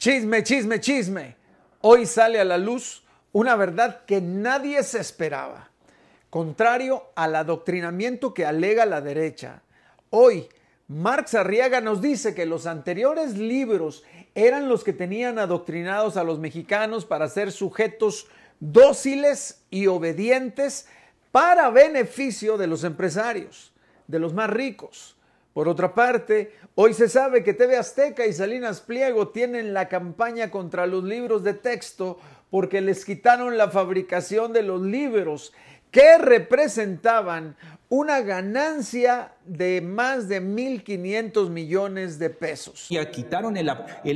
Chisme, chisme, chisme. Hoy sale a la luz una verdad que nadie se esperaba, contrario al adoctrinamiento que alega la derecha. Hoy, Marx Arriaga nos dice que los anteriores libros eran los que tenían adoctrinados a los mexicanos para ser sujetos dóciles y obedientes para beneficio de los empresarios, de los más ricos. Por otra parte, hoy se sabe que TV Azteca y Salinas Pliego tienen la campaña contra los libros de texto porque les quitaron la fabricación de los libros que representaban una ganancia de más de 1.500 millones de pesos. Y quitaron el,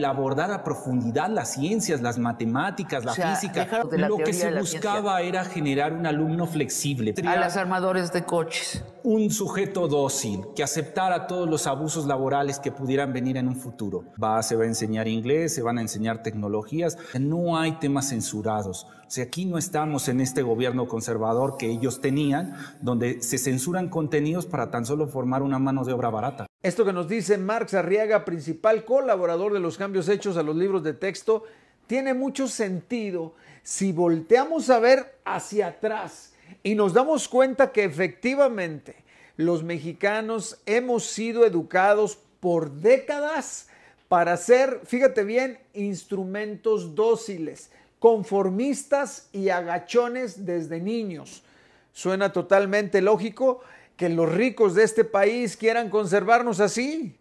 abordar a profundidad las ciencias, las matemáticas, la física. Lo que se buscaba era generar un alumno flexible. A los armadores de coches. Un sujeto dócil que aceptara todos los abusos laborales que pudieran venir en un futuro. Va, se va a enseñar inglés, se van a enseñar tecnologías. No hay temas censurados. O sea, aquí no estamos en este gobierno conservador que ellos tenían, donde se censuraban contenidos para tan solo formar una mano de obra barata. Esto que nos dice Marx Arriaga, principal colaborador de los cambios hechos a los libros de texto, tiene mucho sentido si volteamos a ver hacia atrás y nos damos cuenta que efectivamente los mexicanos hemos sido educados por décadas para ser, fíjate bien, instrumentos dóciles, conformistas y agachones desde niños. Suena totalmente lógico que los ricos de este país quieran conservarnos así.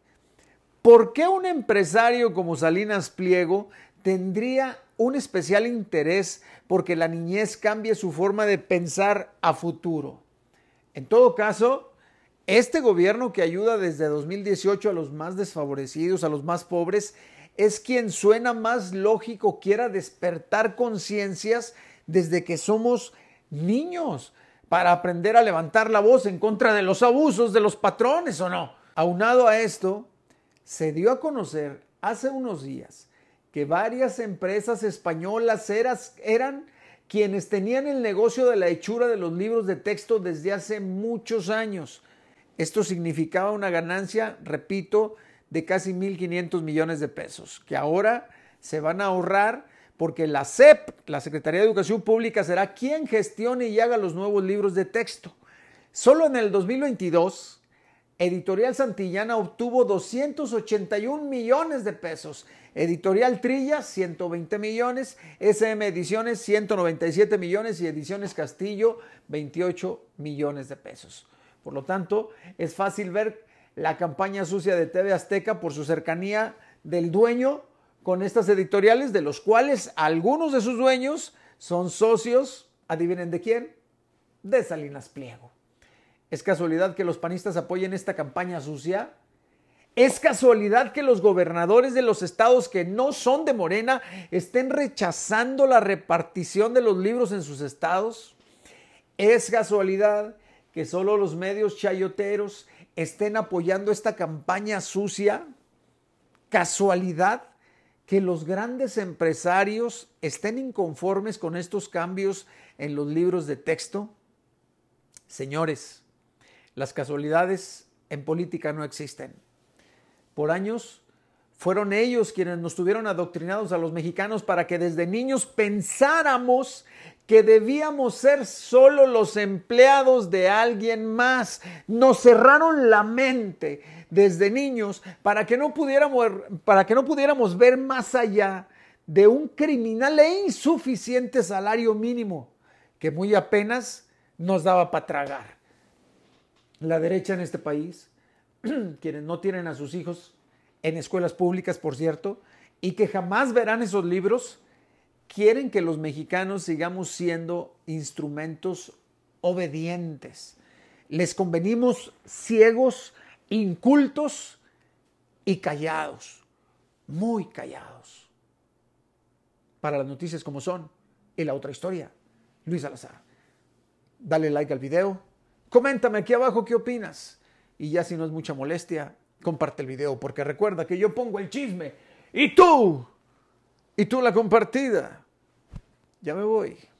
¿Por qué un empresario como Salinas Pliego tendría un especial interés porque la niñez cambie su forma de pensar a futuro? En todo caso, este gobierno que ayuda desde 2018 a los más desfavorecidos, a los más pobres, es quien suena más lógico quiera despertar conciencias desde que somos niños para aprender a levantar la voz en contra de los abusos de los patrones o no. Aunado a esto, se dio a conocer hace unos días que varias empresas españolas eran quienes tenían el negocio de la hechura de los libros de texto desde hace muchos años. Esto significaba una ganancia, repito, de casi 1.500 millones de pesos, que ahora se van a ahorrar porque la SEP, la Secretaría de Educación Pública, será quien gestione y haga los nuevos libros de texto. Solo en el 2022, Editorial Santillana obtuvo 281 millones de pesos, Editorial Trilla 120 millones, SM Ediciones 197 millones y Ediciones Castillo 28 millones de pesos. Por lo tanto, es fácil ver la campaña sucia de TV Azteca por su cercanía del dueño con estas editoriales, de los cuales algunos de sus dueños son socios, adivinen de quién, de Salinas Pliego. ¿Es casualidad que los panistas apoyen esta campaña sucia? ¿Es casualidad que los gobernadores de los estados que no son de Morena estén rechazando la repartición de los libros en sus estados? ¿Es casualidad que solo los medios chayoteros estén apoyando esta campaña sucia? ¿Casualidad? que los grandes empresarios estén inconformes con estos cambios en los libros de texto? Señores, las casualidades en política no existen. Por años fueron ellos quienes nos tuvieron adoctrinados a los mexicanos para que desde niños pensáramos que debíamos ser solo los empleados de alguien más. Nos cerraron la mente desde niños para que no pudiéramos, para que no pudiéramos ver más allá de un criminal e insuficiente salario mínimo que muy apenas nos daba para tragar. La derecha en este país, quienes no tienen a sus hijos en escuelas públicas, por cierto, y que jamás verán esos libros, quieren que los mexicanos sigamos siendo instrumentos obedientes. Les convenimos ciegos, incultos y callados, muy callados. Para las noticias como son y la otra historia, Luis Alazar. Dale like al video, coméntame aquí abajo qué opinas y ya si no es mucha molestia, comparte el video, porque recuerda que yo pongo el chisme y tú, y tú la compartida. Ya me voy.